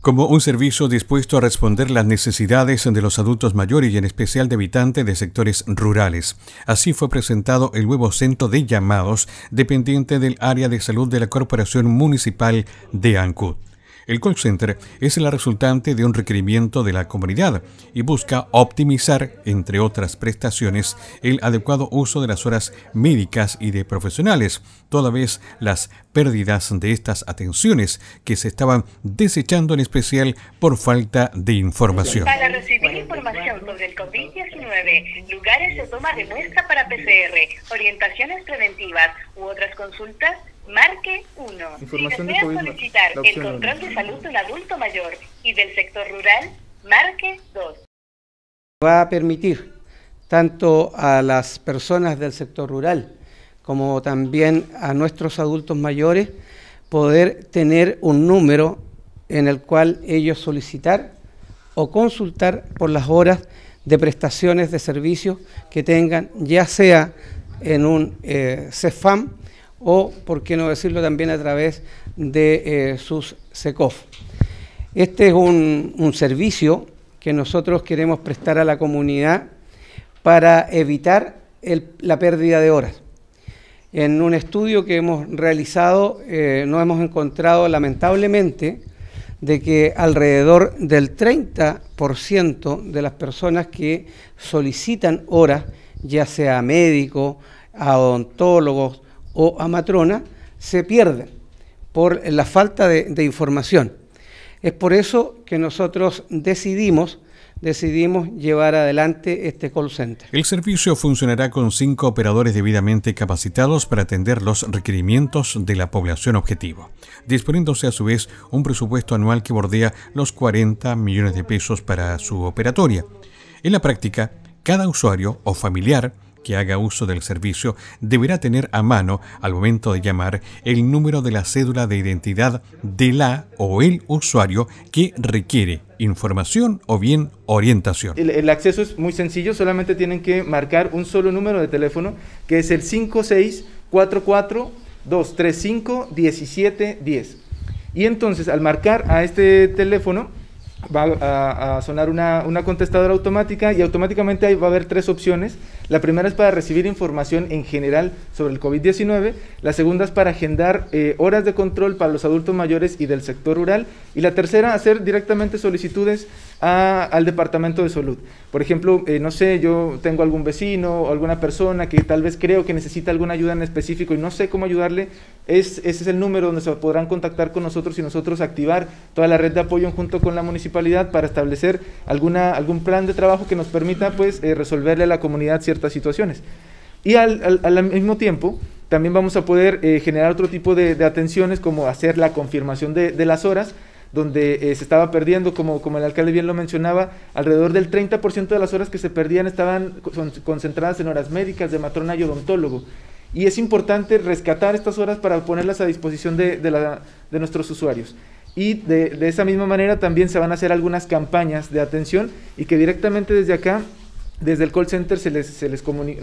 como un servicio dispuesto a responder las necesidades de los adultos mayores y en especial de habitantes de sectores rurales. Así fue presentado el nuevo centro de llamados dependiente del área de salud de la Corporación Municipal de Ancud. El call center es la resultante de un requerimiento de la comunidad y busca optimizar, entre otras prestaciones, el adecuado uso de las horas médicas y de profesionales, toda vez las pérdidas de estas atenciones que se estaban desechando en especial por falta de información. Para recibir información sobre el COVID-19, lugares de toma de muestra para PCR, orientaciones preventivas u otras consultas, Marque 1. Información si desea solicitar el control de salud de un adulto mayor y del sector rural, marque 2. Va a permitir tanto a las personas del sector rural como también a nuestros adultos mayores poder tener un número en el cual ellos solicitar o consultar por las horas de prestaciones de servicios que tengan, ya sea en un eh, CEFAM, o, por qué no decirlo, también a través de eh, sus SECOF. Este es un, servicio que nosotros queremos prestar a la comunidad para evitar la pérdida de horas. En un estudio que hemos realizado eh, nos hemos encontrado lamentablemente de que alrededor del 30% de las personas que solicitan horas, ya sea médicos, a odontólogos, o a se pierden por la falta de, información. Es por eso que nosotros decidimos decidimos llevar adelante este call center. El servicio funcionará con cinco operadores debidamente capacitados para atender los requerimientos de la población objetivo, disponiéndose a su vez un presupuesto anual que bordea los 40 millones de pesos para su operatoria. En la práctica, cada usuario o familiar que haga uso del servicio deberá tener a mano, al momento de llamar, el número de la cédula de identidad de la o el usuario que requiere información o bien orientación. El, acceso es muy sencillo, solamente tienen que marcar un solo número de teléfono, que es el 5644 235 1710. Y entonces, al marcar a este teléfono, va a, sonar una, contestadora automática y automáticamente ahí va a haber tres opciones. La primera es para recibir información en general sobre el COVID-19, la segunda es para agendar eh, horas de control para los adultos mayores y del sector rural y la tercera hacer directamente solicitudes al departamento de salud. Por ejemplo, eh, no sé, yo tengo algún vecino o alguna persona que tal vez creo que necesita alguna ayuda en específico y no sé cómo ayudarle, ese es el número donde se podrán contactar con nosotros y nosotros activar toda la red de apoyo junto con la municipalidad para establecer algún plan de trabajo que nos permita pues, eh, resolverle a la comunidad ciertas situaciones. Y al, mismo tiempo, también vamos a poder eh, generar otro tipo de, atenciones como hacer la confirmación de las horas donde eh, se estaba perdiendo, como, como el alcalde bien lo mencionaba, alrededor del 30% de las horas que se perdían estaban concentradas en horas médicas, de matrona y odontólogo. Y es importante rescatar estas horas para ponerlas a disposición de, nuestros usuarios. Y de esa misma manera también se van a hacer algunas campañas de atención y que directamente desde acá desde el call center se les,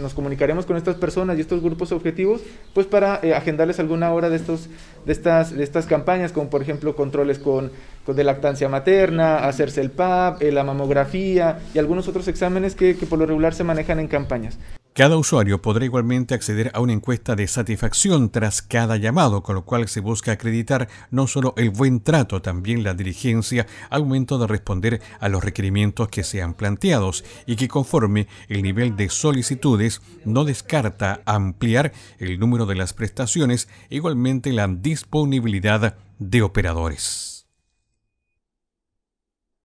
nos comunicaremos con estas personas y estos grupos objetivos, pues para eh, agendarles alguna hora de, estos, de, estas, de estas campañas, como por ejemplo controles con, de lactancia materna, hacerse el PAP, eh, la mamografía y algunos otros exámenes que, por lo regular se manejan en campañas. Cada usuario podrá igualmente acceder a una encuesta de satisfacción tras cada llamado, con lo cual se busca acreditar no solo el buen trato, también la diligencia al momento de responder a los requerimientos que sean planteados y que conforme el nivel de solicitudes no descarta ampliar el número de las prestaciones, igualmente la disponibilidad de operadores.